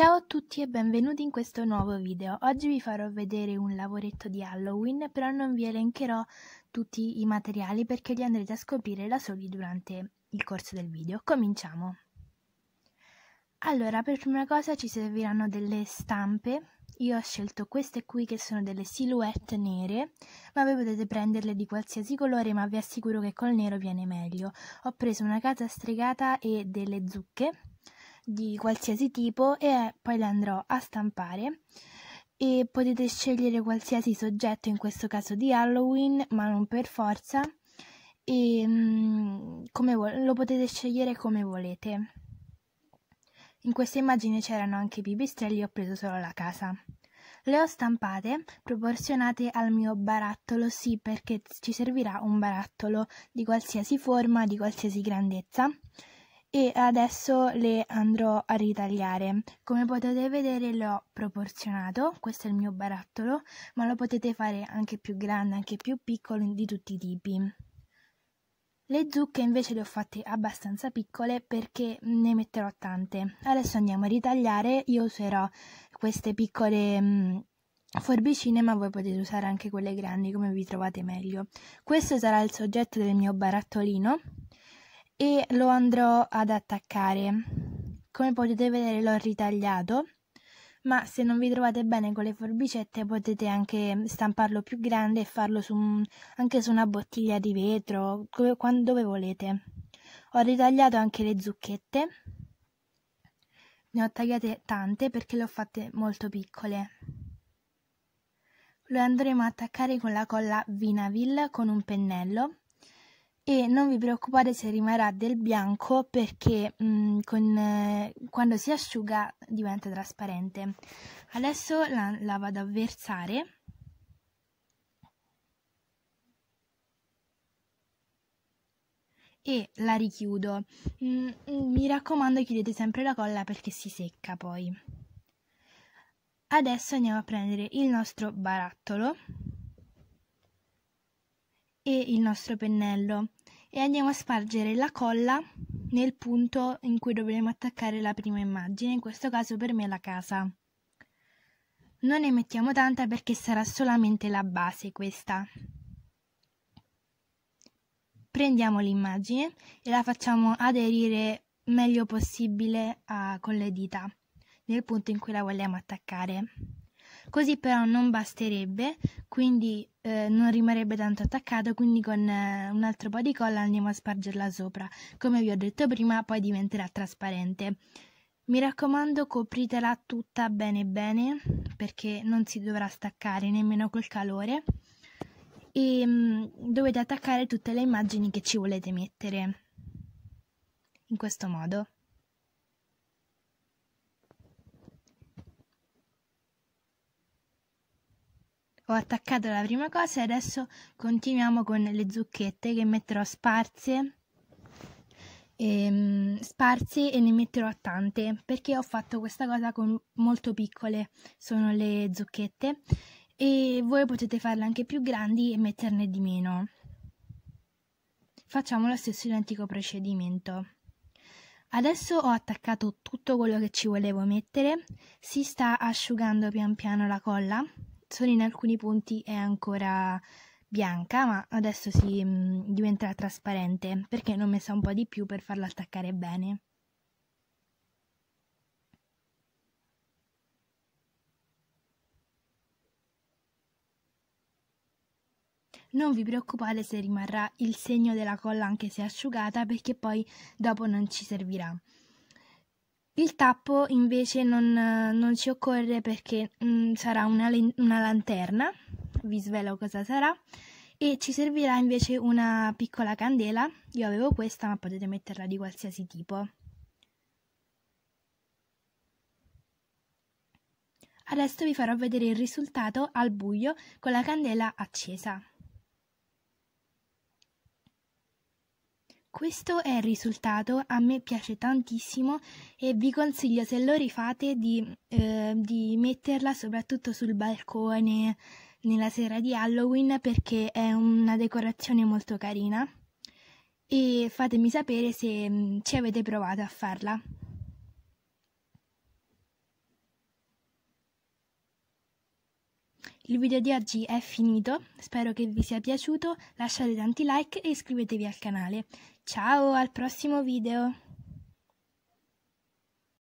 Ciao a tutti e benvenuti in questo nuovo video. Oggi vi farò vedere un lavoretto di Halloween, però non vi elencherò tutti i materiali perché li andrete a scoprire da soli durante il corso del video. Cominciamo! Allora, per prima cosa ci serviranno delle stampe. Io ho scelto queste qui che sono delle silhouette nere, ma voi potete prenderle di qualsiasi colore, ma vi assicuro che col nero viene meglio. Ho preso una casa stregata e delle zucche di qualsiasi tipo e poi le andrò a stampare e potete scegliere qualsiasi soggetto, in questo caso di Halloween, ma non per forza, e mm, lo potete scegliere come volete. In questa immagine c'erano anche i pipistrelli, ho preso solo la casa. Le ho stampate proporzionate al mio barattolo, sì, perché ci servirà un barattolo di qualsiasi forma, di qualsiasi grandezza e adesso le andrò a ritagliare come potete vedere l'ho proporzionato questo è il mio barattolo ma lo potete fare anche più grande anche più piccolo di tutti i tipi le zucche invece le ho fatte abbastanza piccole perché ne metterò tante adesso andiamo a ritagliare io userò queste piccole mh, mm, forbicine ma voi potete usare anche quelle grandi come vi trovate meglio questo sarà il soggetto del mio barattolino e lo andrò ad attaccare. Come potete vedere l'ho ritagliato, ma se non vi trovate bene con le forbicette potete anche stamparlo più grande e farlo su un, anche su una bottiglia di vetro, quando, dove volete. Ho ritagliato anche le zucchette, ne ho tagliate tante perché le ho fatte molto piccole. Lo andremo ad attaccare con la colla Vinaville con un pennello e non vi preoccupate se rimarrà del bianco perché mh, mm, con, eh, quando si asciuga diventa trasparente. Adesso la, la vado a versare. e la richiudo. Mm, mi raccomando, chiudete sempre la colla perché si secca poi. Adesso andiamo a prendere il nostro barattolo e il nostro pennello e andiamo a spargere la colla nel punto in cui dovremo attaccare la prima immagine, in questo caso per me la casa. Non ne mettiamo tanta perché sarà solamente la base questa. Prendiamo l'immagine e la facciamo aderire meglio possibile a, ah, con le dita nel punto in cui la vogliamo attaccare. Così però non basterebbe, quindi eh, non rimarrebbe tanto attaccato, quindi con eh, un altro po' di colla andiamo a spargerla sopra. Come vi ho detto prima, poi diventerà trasparente. Mi raccomando copritela tutta bene bene perché non si dovrà staccare nemmeno col calore e ehm, mh, dovete attaccare tutte le immagini che ci volete mettere in questo modo. ho attaccato la prima cosa e adesso continuiamo con le zucchette che metterò sparse e, ehm, sparse e ne metterò tante perché ho fatto questa cosa con molto piccole sono le zucchette e voi potete farle anche più grandi e metterne di meno facciamo lo stesso identico procedimento adesso ho attaccato tutto quello che ci volevo mettere si sta asciugando pian piano la colla solo in alcuni punti è ancora bianca, ma adesso si mh, mm, diventerà trasparente perché ne ho messa un po' di più per farla attaccare bene. Non vi preoccupate se rimarrà il segno della colla anche se asciugata perché poi dopo non ci servirà. Il tappo invece non, non ci occorre perché mh, mm, sarà una, una lanterna, vi svelo cosa sarà, e ci servirà invece una piccola candela, io avevo questa ma potete metterla di qualsiasi tipo. Adesso vi farò vedere il risultato al buio con la candela accesa. Questo è il risultato, a me piace tantissimo e vi consiglio se lo rifate di, eh, di metterla soprattutto sul balcone nella sera di Halloween perché è una decorazione molto carina e fatemi sapere se mm, ci avete provato a farla. Il video di oggi è finito, spero che vi sia piaciuto, lasciate tanti like e iscrivetevi al canale. Ciao, al prossimo video!